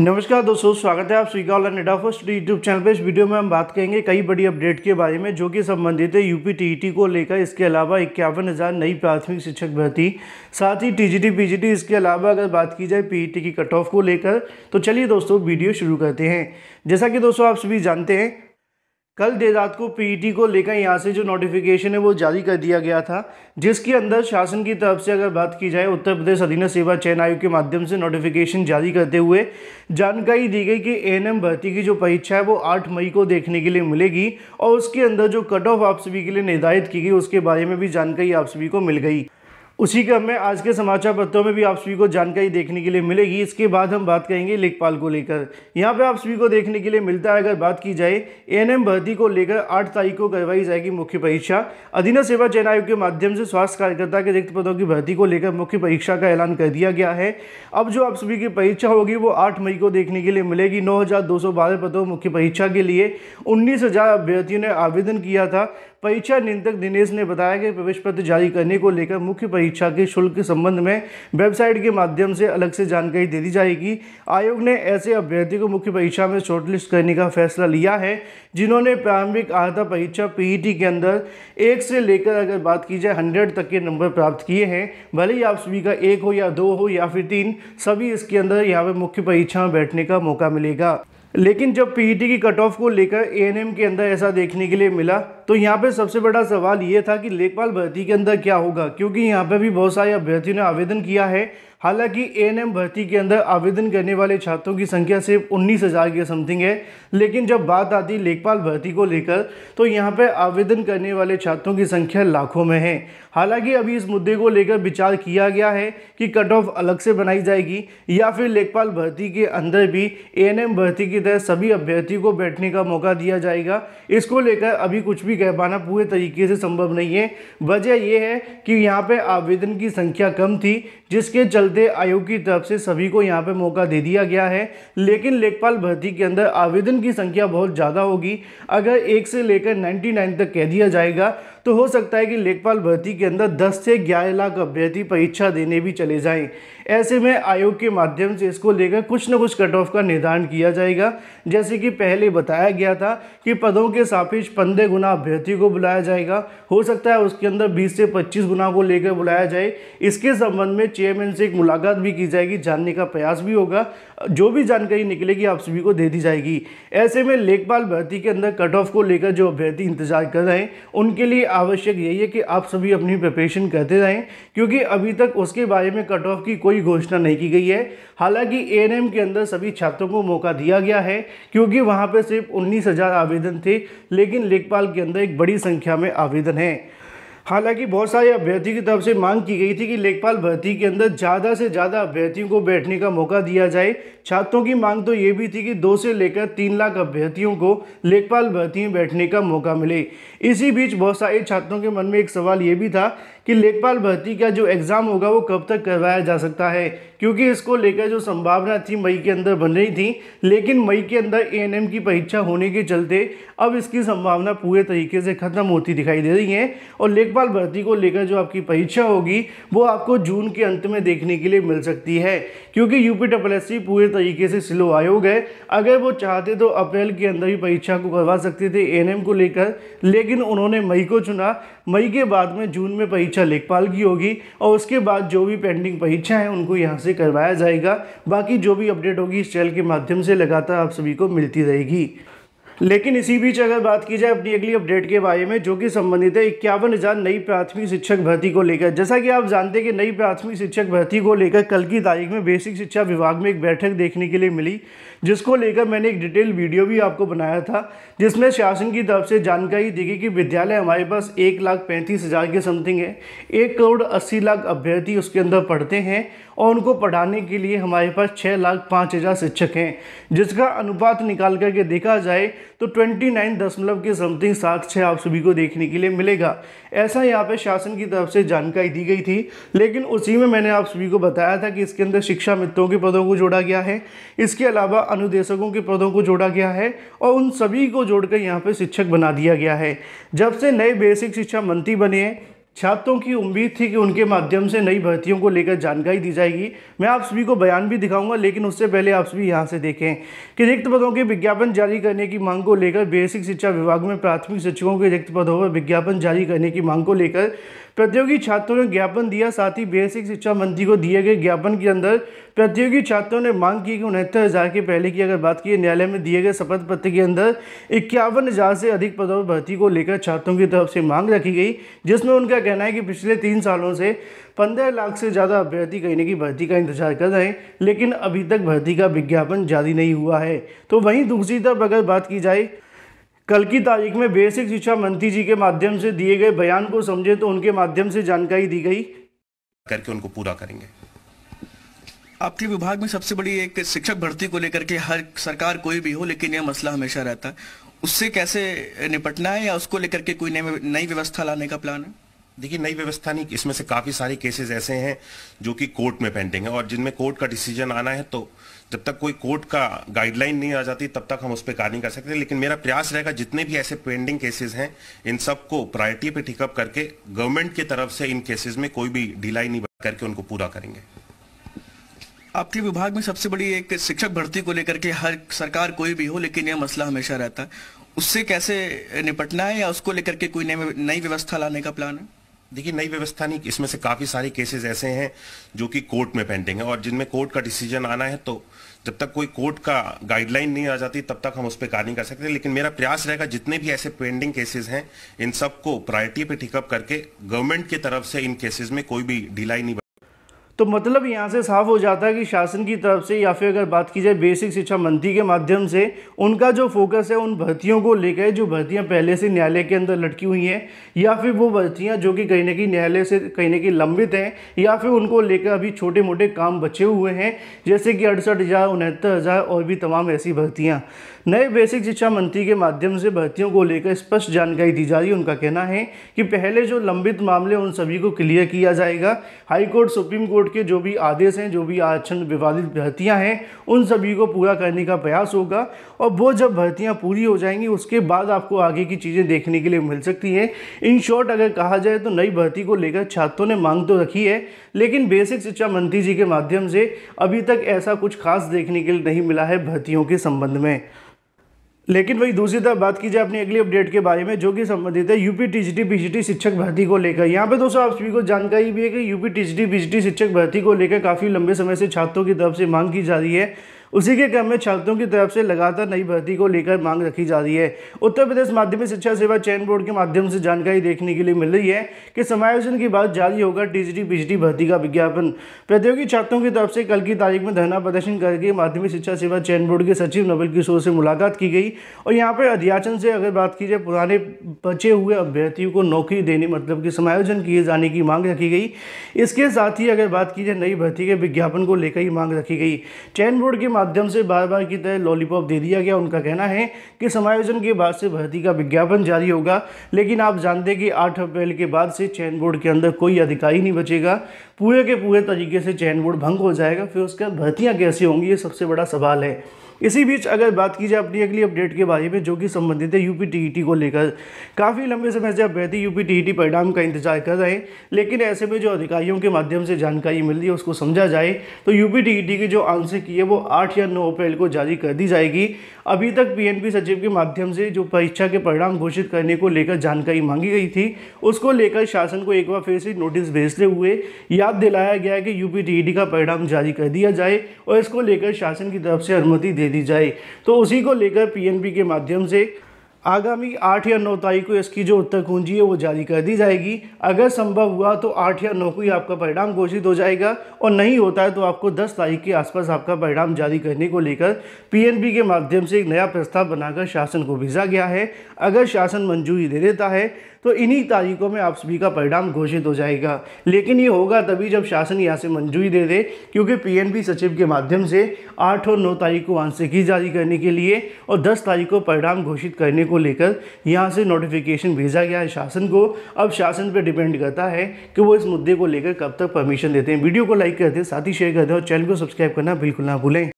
नमस्कार दोस्तों स्वागत है आप स्वीकार एंड नेडा फर्स्ट यूट्यूब चैनल पर इस वीडियो में हम बात करेंगे कई बड़ी अपडेट के बारे में जो कि संबंधित है यूपी टीईटी e को लेकर इसके अलावा इक्यावन हज़ार नई प्राथमिक शिक्षक भर्ती साथ ही टीजीटी पीजीटी इसके अलावा अगर बात की जाए पीईटी e की कट ऑफ को लेकर तो चलिए दोस्तों वीडियो शुरू करते हैं जैसा कि दोस्तों आप सभी जानते हैं कल देर रात को पीईटी e को लेकर यहाँ से जो नोटिफिकेशन है वो जारी कर दिया गया था जिसके अंदर शासन की तरफ से अगर बात की जाए उत्तर प्रदेश अधीन सेवा चयन आयोग के माध्यम से नोटिफिकेशन जारी करते हुए जानकारी दी गई कि एएनएम भर्ती की जो परीक्षा है वो 8 मई को देखने के लिए मिलेगी और उसके अंदर जो कट ऑफ आप सभी के लिए निर्धारित की गई उसके बारे में भी जानकारी आप सभी को मिल गई उसी क्रम में आज के समाचार पत्रों में भी आप सभी को जानकारी देखने के लिए मिलेगी इसके बाद हम बात करेंगे लेखपाल को लेकर यहाँ पे आप सभी को देखने के लिए मिलता है अगर बात की जाए एएनएम भर्ती को लेकर आठ तारीख को करवाई जाएगी मुख्य परीक्षा अधीन सेवा चयन आयोग के माध्यम से स्वास्थ्य कार्यकर्ता के रिक्त पदों की भर्ती को लेकर मुख्य परीक्षा का ऐलान कर दिया गया है अब जो आप सभी की परीक्षा होगी वो आठ मई को देखने के लिए मिलेगी नौ पदों मुख्य परीक्षा के लिए उन्नीस अभ्यर्थियों ने आवेदन किया था परीक्षा नियंत्रक दिनेश ने बताया कि प्रवेश पत्र जारी करने को लेकर मुख्य परीक्षा के शुल्क के संबंध में वेबसाइट के माध्यम से अलग से जानकारी दे दी जाएगी आयोग ने ऐसे अभ्यर्थी को मुख्य परीक्षा में शॉर्टलिस्ट करने का फैसला लिया है जिन्होंने प्रारंभिक आधा परीक्षा पीई के अंदर एक से लेकर अगर बात की जाए हंड्रेड तक के नंबर प्राप्त किए हैं भले ही आप सभी का एक हो या दो हो या फिर तीन सभी इसके अंदर यहाँ पर मुख्य परीक्षा में बैठने का मौका मिलेगा लेकिन जब पीईटी की कट ऑफ को लेकर एएनएम के अंदर ऐसा देखने के लिए मिला तो यहाँ पे सबसे बड़ा सवाल ये था कि लेखपाल भर्ती के अंदर क्या होगा क्योंकि यहाँ पे भी बहुत सारे अभ्यर्थियों ने आवेदन किया है हालांकि एएनएम भर्ती के अंदर आवेदन करने वाले छात्रों की संख्या सिर्फ उन्नीस हज़ार के समथिंग है लेकिन जब बात आती लेखपाल भर्ती को लेकर तो यहाँ पे आवेदन करने वाले छात्रों की संख्या लाखों में है हालांकि अभी इस मुद्दे को लेकर विचार किया गया है कि कट ऑफ अलग से बनाई जाएगी या फिर लेखपाल भर्ती के अंदर भी एएनएम भर्ती की तरह सभी अभ्यर्थी को बैठने का मौका दिया जाएगा इसको लेकर अभी कुछ भी कह पाना पूरे तरीके से संभव नहीं है वजह यह है कि यहाँ पे आवेदन की संख्या कम थी जिसके चलते आयोग की तरफ से सभी को यहाँ पे मौका दे दिया गया है लेकिन लेखपाल भर्ती के अंदर आवेदन की संख्या बहुत ज़्यादा होगी अगर एक से लेकर 99 तक कह दिया जाएगा तो हो सकता है कि लेखपाल भर्ती के अंदर 10 से 11 लाख अभ्यर्थी परीक्षा देने भी चले जाएं ऐसे में आयोग के माध्यम से इसको लेकर कुछ न कुछ कट ऑफ का निर्धारण किया जाएगा जैसे कि पहले बताया गया था कि पदों के सापेक्ष पंद्रह गुना अभ्यर्थी को बुलाया जाएगा हो सकता है उसके अंदर बीस से पच्चीस गुना को लेकर बुलाया जाए इसके संबंध में चेयरमैन से एक मुलाकात भी की जाएगी जानने का प्रयास भी होगा जो भी जानकारी निकलेगी आप सभी को दे दी जाएगी ऐसे में लेखपाल भर्ती के अंदर कट ऑफ को लेकर जो अभ्यर्थी इंतजार कर रहे हैं उनके लिए आवश्यक यही है कि आप सभी अपनी प्रिपरेशन करते रहें क्योंकि अभी तक उसके बारे में कट ऑफ की कोई घोषणा नहीं की गई है हालांकि ए के अंदर सभी छात्रों को मौका दिया गया है क्योंकि वहाँ पर सिर्फ उन्नीस हज़ार आवेदन थे लेकिन लेखपाल के अंदर एक बड़ी संख्या में आवेदन है हालांकि बहुत सारे अभ्यर्थी की तरफ से मांग की गई थी कि लेखपाल भर्ती के अंदर ज़्यादा से ज़्यादा अभ्यर्थियों को बैठने का मौका दिया जाए छात्रों की मांग तो ये भी थी कि दो से लेकर तीन लाख अभ्यर्थियों को लेखपाल भर्ती में बैठने का मौका मिले इसी बीच बहुत सारे छात्रों के मन में एक सवाल ये भी था कि लेखपाल भर्ती का जो एग्ज़ाम होगा वो कब तक करवाया जा सकता है क्योंकि इसको लेकर जो संभावना थी मई के अंदर बन रही थी लेकिन मई के अंदर ए की परीक्षा होने के चलते अब इसकी संभावना पूरे तरीके से ख़त्म होती दिखाई दे रही है और लेखपाल भर्ती को लेकर जो आपकी परीक्षा होगी वो आपको जून के अंत में देखने के लिए मिल सकती है क्योंकि यूपी डब्ल्यू पूरे तरीके से स्लो आयोग है अगर वो चाहते तो अप्रैल के अंदर ही परीक्षा को करवा सकते थे एएनएम को लेकर लेकिन उन्होंने मई को चुना मई के बाद में जून में परीक्षा लेखपाल की होगी और उसके बाद जो भी पेंडिंग परीक्षा है उनको यहाँ से करवाया जाएगा बाकी जो भी अपडेट होगी इस चैनल के माध्यम से लगातार आप सभी को मिलती रहेगी लेकिन इसी बीच अगर बात की जाए अपनी अगली अपडेट के बारे में जो कि संबंधित है इक्यावन हज़ार नई प्राथमिक शिक्षक भर्ती को लेकर जैसा कि आप जानते हैं कि नई प्राथमिक शिक्षक भर्ती को लेकर कल की तारीख में बेसिक शिक्षा विभाग में एक बैठक देखने के लिए मिली जिसको लेकर मैंने एक डिटेल वीडियो भी आपको बनाया था जिसमें शासन की तरफ से जानकारी दी गई कि विद्यालय हमारे पास एक लाख पैंतीस हज़ार के समथिंग है एक करोड़ अस्सी लाख अभ्यर्थी उसके अंदर पढ़ते हैं और उनको पढ़ाने के लिए हमारे पास छः लाख पाँच हज़ार शिक्षक हैं जिसका अनुपात निकाल करके देखा जाए तो ट्वेंटी नाइन दशमलव के समथिंग साक्ष्य आप सभी को देखने के लिए मिलेगा ऐसा यहाँ पे शासन की तरफ से जानकारी दी गई थी लेकिन उसी में मैंने आप सभी को बताया था कि इसके अंदर शिक्षा मित्रों के पदों को जोड़ा गया है इसके अलावा अनुदेशकों के पदों को जोड़ा गया है और उन सभी को जोड़कर यहाँ पर शिक्षक बना दिया गया है जब से नए बेसिक शिक्षा मंत्री बने हैं छात्रों की उम्मीद थी कि उनके माध्यम से नई भर्तियों को लेकर जानकारी दी जाएगी मैं आप सभी को बयान भी दिखाऊंगा लेकिन उससे पहले आप सभी यहाँ से देखें कि रिक्त पदों के विज्ञापन जारी करने की मांग को लेकर बेसिक शिक्षा विभाग में प्राथमिक शिक्षकों के रिक्त पदों पर विज्ञापन जारी करने की मांग को लेकर प्रतियोगी छात्रों ने ज्ञापन दिया साथ ही बेसिक शिक्षा मंत्री को दिए गए ज्ञापन के अंदर प्रतियोगी छात्रों ने मांग की कि उनहत्तर हज़ार के पहले की अगर बात की न्यायालय में दिए गए शपथ पत्र के अंदर इक्यावन हज़ार से अधिक पदों पर भर्ती को लेकर छात्रों की तरफ से मांग रखी गई जिसमें उनका कहना है कि पिछले तीन सालों से पंद्रह लाख से ज़्यादा अभ्यर्थी कहीं की भर्ती का इंतजार कर रहे हैं लेकिन अभी तक भर्ती का विज्ञापन जारी नहीं हुआ है तो वहीं दूसरी तरफ अगर बात की जाए कल की तारीख में बेसिक शिक्षा मंत्री जी के माध्यम से दिए गए बयान को समझे तो उनके माध्यम से जानकारी दी गई करके उनको पूरा करेंगे आपके विभाग में सबसे बड़ी एक शिक्षक भर्ती को लेकर के हर सरकार कोई भी हो लेकिन यह मसला हमेशा रहता है उससे कैसे निपटना है या उसको लेकर के कोई नई व्यवस्था लाने का प्लान है देखिए नई व्यवस्था नहीं इसमें से काफ़ी सारे केसेस ऐसे हैं जो कि कोर्ट में पेंडिंग है और जिनमें कोर्ट का डिसीजन आना है तो जब तक कोई कोर्ट का गाइडलाइन नहीं आ जाती तब तक हम उस पर कार्य नहीं कर सकते लेकिन मेरा प्रयास रहेगा जितने भी ऐसे पेंडिंग केसेस हैं इन सबको प्रायोरिटी पे टिकअप करके गवर्नमेंट की तरफ से इन केसेस में कोई भी ढिलाई नहीं करके उनको पूरा करेंगे आपके विभाग में सबसे बड़ी एक शिक्षक भर्ती को लेकर के हर सरकार कोई भी हो लेकिन यह मसला हमेशा रहता है उससे कैसे निपटना है या उसको लेकर के कोई नई व्यवस्था लाने का प्लान है देखिए नई व्यवस्था नहीं इसमें से काफ़ी सारे केसेस ऐसे हैं जो कि कोर्ट में पेंडिंग है और जिनमें कोर्ट का डिसीजन आना है तो जब तक कोई कोर्ट का गाइडलाइन नहीं आ जाती तब तक हम उस पर कार्य नहीं कर सकते लेकिन मेरा प्रयास रहेगा जितने भी ऐसे पेंडिंग केसेस हैं इन सबको प्रायोरिटी पे टिकअप करके गवर्नमेंट की तरफ से इन केसेस में कोई भी ढिलाई नहीं तो मतलब यहाँ से साफ हो जाता है कि शासन की तरफ से या फिर अगर बात की जाए बेसिक शिक्षा मंत्री के माध्यम से उनका जो फोकस है उन भर्तियों को लेकर जो भर्तियाँ पहले से न्यायालय के अंदर लटकी हुई हैं या फिर वो भर्तियाँ जो कि कहीं ना कहीं न्यायालय से कहीं ना कहीं लंबित हैं या फिर उनको लेकर अभी छोटे मोटे काम बचे हुए हैं जैसे कि अड़सठ हज़ार उनहत्तर हज़ार और भी तमाम ऐसी भर्तियाँ नए बेसिक शिक्षा मंत्री के माध्यम से भर्तियों को लेकर स्पष्ट जानकारी दी जा रही है उनका कहना है कि पहले जो लंबित मामले उन सभी को क्लियर किया जाएगा हाईकोर्ट सुप्रीम कोर्ट कोर्ट के जो भी आदेश हैं जो भी आरक्षण विवादित भर्तियां हैं उन सभी को पूरा करने का प्रयास होगा और वो जब भर्तियां पूरी हो जाएंगी उसके बाद आपको आगे की चीज़ें देखने के लिए मिल सकती हैं इन शॉर्ट अगर कहा जाए तो नई भर्ती को लेकर छात्रों ने मांग तो रखी है लेकिन बेसिक शिक्षा मंत्री जी के माध्यम से अभी तक ऐसा कुछ खास देखने के लिए नहीं मिला है भर्तियों के संबंध में लेकिन वही दूसरी तरफ बात की जाए अपनी अगली अपडेट के बारे में जो कि संबंधित है यूपी टीजीटी पीजीटी शिक्षक भर्ती को लेकर यहाँ पे दोस्तों आप सभी को जानकारी भी है कि यूपी टीजीटी पीजीटी शिक्षक भर्ती को लेकर काफ़ी लंबे समय से छात्रों की तरफ से मांग की जा रही है उसी के क्रम में छात्रों की तरफ से लगातार नई भर्ती को लेकर मांग रखी जा रही है उत्तर प्रदेश माध्यमिक शिक्षा सेवा चयन बोर्ड के माध्यम से जानकारी देखने के लिए मिल रही है कि समायोजन के बाद जारी होगा टीजीटी पीजीटी भर्ती का विज्ञापन प्रतियोगी छात्रों की तरफ से कल की तारीख में धरना प्रदर्शन करके माध्यमिक शिक्षा सेवा चयन बोर्ड के सचिव नवल किशोर से मुलाकात की गई और यहाँ पर अध्याचन से अगर बात की जाए पुराने बचे हुए अभ्यर्थियों को नौकरी देने मतलब कि समायोजन किए जाने की मांग रखी गई इसके साथ ही अगर बात की जाए नई भर्ती के विज्ञापन को लेकर ही मांग रखी गई चयन बोर्ड के माध्यम से बार बार की तरह लॉलीपॉप दे दिया गया उनका कहना है कि समायोजन के बाद से भर्ती का विज्ञापन जारी होगा लेकिन आप जानते कि आठ अप्रैल के बाद से चयन बोर्ड के अंदर कोई अधिकारी नहीं बचेगा पूरे के पूरे तरीके से चयन बोर्ड भंग हो जाएगा फिर उसके बाद भर्तियाँ कैसे होंगी ये सबसे बड़ा सवाल है इसी बीच अगर बात की जाए अपनी अगली अपडेट के बारे में जो कि संबंधित है यूपी टीईटी e को लेकर काफ़ी लंबे समय से अभ्यर्थी यूपी टीईटी e परिणाम का इंतजार कर रहे हैं लेकिन ऐसे में जो अधिकारियों के माध्यम से जानकारी मिल रही है उसको समझा जाए तो यूपी टीईटी e की जो आंसर की है वो आठ या नौ अप्रैल को जारी कर दी जाएगी अभी तक पी सचिव के माध्यम से जो परीक्षा के परिणाम घोषित करने को लेकर जानकारी मांगी गई थी उसको लेकर शासन को एक बार फिर से नोटिस भेजते हुए याद दिलाया गया कि यूपी का परिणाम जारी कर दिया जाए और इसको लेकर शासन की तरफ से अनुमति दे दी जाए तो उसी को लेकर पीएनबी के माध्यम से आगामी आठ या नौ तारीख को इसकी जो उत्तर कुंजी है वो जारी कर दी जाएगी अगर संभव हुआ तो आठ या नौ को ही आपका परिणाम घोषित हो जाएगा और नहीं होता है तो आपको दस तारीख के आसपास आपका परिणाम जारी करने को लेकर पीएनबी के माध्यम से एक नया प्रस्ताव बनाकर शासन को भेजा गया है अगर शासन मंजूरी दे देता है तो इन्हीं तारीखों में आप सभी का परिणाम घोषित हो जाएगा लेकिन ये होगा तभी जब शासन यहाँ से मंजूरी दे दे क्योंकि पीएनबी सचिव के माध्यम से आठ और नौ तारीख को आंसकी जारी करने के लिए और दस तारीख को परिणाम घोषित करने को लेकर यहाँ से नोटिफिकेशन भेजा गया है शासन को अब शासन पर डिपेंड करता है कि वो इस मुद्दे को लेकर कब तक परमिशन देते हैं वीडियो को लाइक कर हैं साथ ही शेयर कर हैं और चैनल को सब्सक्राइब करना बिल्कुल ना भूलें